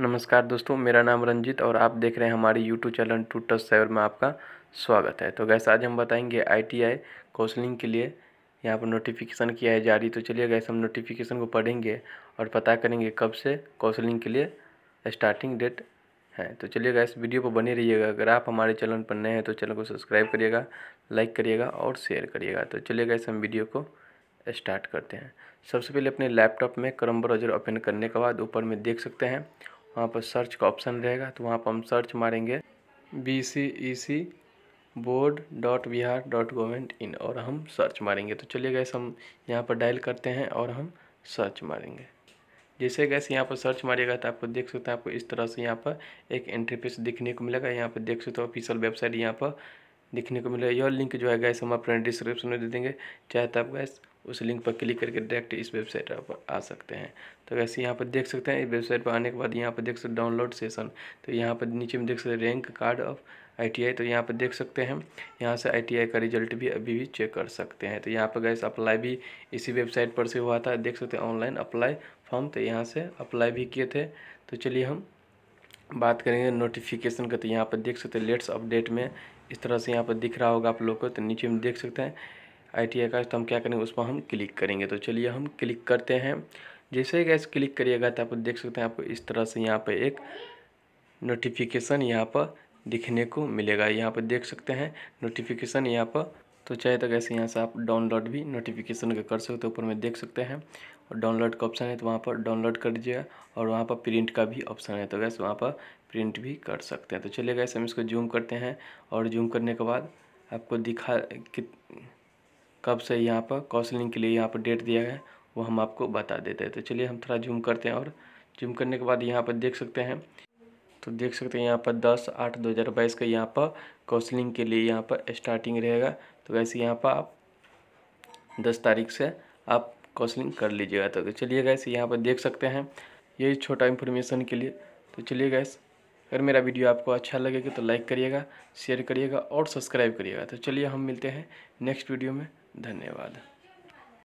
नमस्कार दोस्तों मेरा नाम रंजित और आप देख रहे हैं हमारे यूट्यूब चैनल टू टच सेवर में आपका स्वागत है तो गैस आज हम बताएंगे आईटीआई काउंसलिंग के लिए यहाँ पर नोटिफिकेशन किया है जारी तो चलिए गैस हम नोटिफिकेशन को पढ़ेंगे और पता करेंगे कब से काउंसलिंग के लिए स्टार्टिंग डेट है तो चलिए गैस वीडियो पर बने रहिएगा अगर आप हमारे चैनल पर नए हैं तो चैनल को सब्सक्राइब करिएगा लाइक करिएगा और शेयर करिएगा तो चलिए गैस हम वीडियो को स्टार्ट करते हैं सबसे पहले अपने लैपटॉप में क्रम ब्राउजर ओपन करने के बाद ऊपर में देख सकते हैं वहाँ पर सर्च का ऑप्शन रहेगा तो वहाँ पर हम सर्च मारेंगे B C E C board dot Bihar dot government in और हम सर्च मारेंगे तो चलिए गैस हम यहाँ पर डायल करते हैं और हम सर्च मारेंगे जैसे गैस यहाँ पर सर्च मारिएगा तो आपको देख सकते हैं आपको इस तरह से यहाँ पर एक एंट्री पेज दिखने को मिलेगा यहाँ पर देख सकते हो ऑफिशियल वेबसाइट यहाँ पर दिखने को मिलेगा यह लिंक जो है गैस हम अपने डिस्क्रिप्शन में दे देंगे चाहे तो आप गैस उस लिंक पर क्लिक करके डायरेक्ट इस वेबसाइट पर आ सकते हैं तो वैसे यहाँ पर देख सकते हैं इस वेबसाइट पर आने के बाद यहाँ पर देख सकते डाउनलोड सेशन तो यहाँ पर नीचे में देख सकते रैंक कार्ड ऑफ आई तो यहाँ पर देख सकते हैं यहाँ से आई का रिजल्ट भी अभी भी चेक कर सकते हैं तो यहाँ पर गैस अप्लाई भी इसी वेबसाइट पर से हुआ था देख सकते हैं ऑनलाइन अप्लाई फॉर्म तो यहाँ से अप्लाई भी किए थे तो चलिए हम बात करेंगे नोटिफिकेशन का तो यहाँ पर देख सकते हैं लेट्स अपडेट में इस तरह से यहाँ पर दिख रहा होगा आप लोग को तो नीचे में देख सकते हैं आई का तो हम क्या करेंगे उस पर हम क्लिक करेंगे तो चलिए हम क्लिक करते हैं जैसे ही गैस क्लिक करिएगा तो आप देख सकते हैं आपको इस तरह से यहाँ पर एक नोटिफिकेशन यहाँ पर दिखने को मिलेगा यहाँ पर देख सकते हैं नोटिफिकेशन यहाँ पर तो चाहे तो गैसे यहाँ से आप डाउनलोड भी नोटिफिकेशन का कर सकते हो ऊपर में देख सकते हैं और डाउनलोड का ऑप्शन है तो वहाँ पर डाउनलोड कर दीजिएगा और वहाँ पर प्रिंट का भी ऑप्शन है तो गैस वहाँ पर प्रिंट भी कर सकते हैं तो चलिए गैस हम इसको जूम करते हैं और जूम करने के बाद आपको दिखा कि कब से यहाँ पर काउंसलिंग के लिए यहाँ पर डेट दिया है वो हम आपको बता देते हैं तो चलिए हम थोड़ा जूम करते हैं और जूम करने के बाद यहाँ पर देख सकते हैं तो देख सकते हैं यहाँ पर दस आठ दो हज़ार बाईस का यहाँ पर काउंसलिंग के लिए यहाँ पर स्टार्टिंग रहेगा तो वैसे यहाँ पर आप दस तारीख से आप काउंसलिंग कर लीजिएगा तो, चलिए गैस यहाँ पर देख सकते हैं यही छोटा इन्फॉर्मेशन के लिए तो चलिए गैस अगर मेरा वीडियो आपको अच्छा लगेगा तो लाइक करिएगा शेयर करिएगा और सब्सक्राइब करिएगा तो चलिए हम मिलते हैं नेक्स्ट वीडियो में धन्यवाद